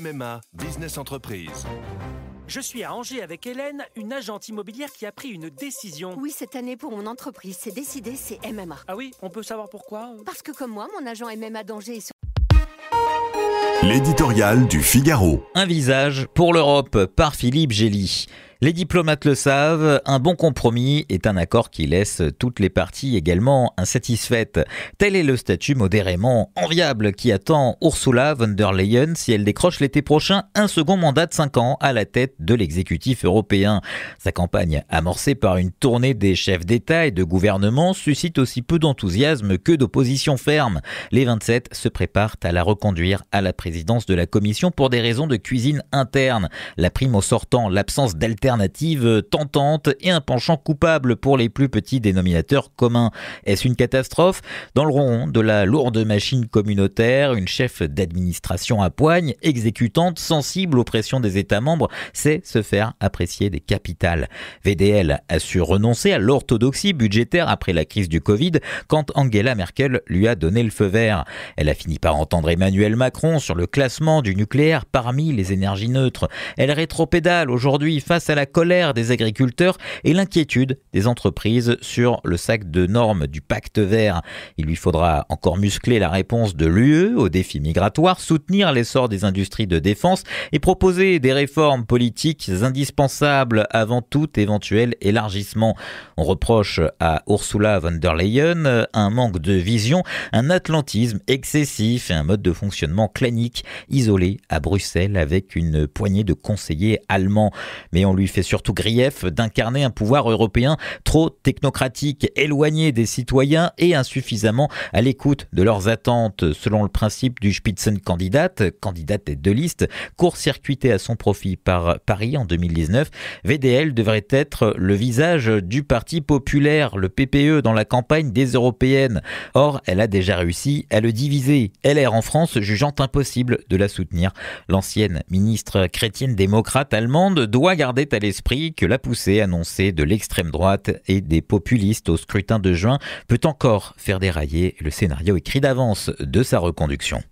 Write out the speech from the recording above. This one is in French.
MMA, Business Entreprise. Je suis à Angers avec Hélène, une agente immobilière qui a pris une décision. Oui, cette année pour mon entreprise, c'est décidé, c'est MMA. Ah oui, on peut savoir pourquoi euh Parce que comme moi, mon agent MMA d'Angers est sur... L'éditorial du Figaro. Un visage pour l'Europe par Philippe Gély. Les diplomates le savent, un bon compromis est un accord qui laisse toutes les parties également insatisfaites. Tel est le statut modérément enviable qui attend Ursula von der Leyen si elle décroche l'été prochain un second mandat de 5 ans à la tête de l'exécutif européen. Sa campagne, amorcée par une tournée des chefs d'État et de gouvernement, suscite aussi peu d'enthousiasme que d'opposition ferme. Les 27 se préparent à la reconduire à la présidence de la Commission pour des raisons de cuisine interne. La prime au sortant, l'absence Alternative tentante et un penchant coupable pour les plus petits dénominateurs communs. Est-ce une catastrophe Dans le rond de la lourde machine communautaire, une chef d'administration à poigne, exécutante, sensible aux pressions des États membres, c'est se faire apprécier des capitales. VDL a su renoncer à l'orthodoxie budgétaire après la crise du Covid quand Angela Merkel lui a donné le feu vert. Elle a fini par entendre Emmanuel Macron sur le classement du nucléaire parmi les énergies neutres. Elle rétropédale aujourd'hui face à la colère des agriculteurs et l'inquiétude des entreprises sur le sac de normes du pacte vert. Il lui faudra encore muscler la réponse de l'UE aux défis migratoires, soutenir l'essor des industries de défense et proposer des réformes politiques indispensables avant tout éventuel élargissement. On reproche à Ursula von der Leyen un manque de vision, un atlantisme excessif et un mode de fonctionnement clanique, isolé à Bruxelles avec une poignée de conseillers allemands. Mais on lui fait surtout grief d'incarner un pouvoir européen trop technocratique, éloigné des citoyens et insuffisamment à l'écoute de leurs attentes, selon le principe du Spitzenkandidat, candidat tête de liste, court-circuité à son profit par Paris en 2019. VDL devrait être le visage du Parti populaire, le PPE, dans la campagne des européennes. Or, elle a déjà réussi à le diviser. LR en France jugeant impossible de la soutenir. L'ancienne ministre chrétienne démocrate allemande doit garder l'esprit que la poussée annoncée de l'extrême droite et des populistes au scrutin de juin peut encore faire dérailler le scénario écrit d'avance de sa reconduction.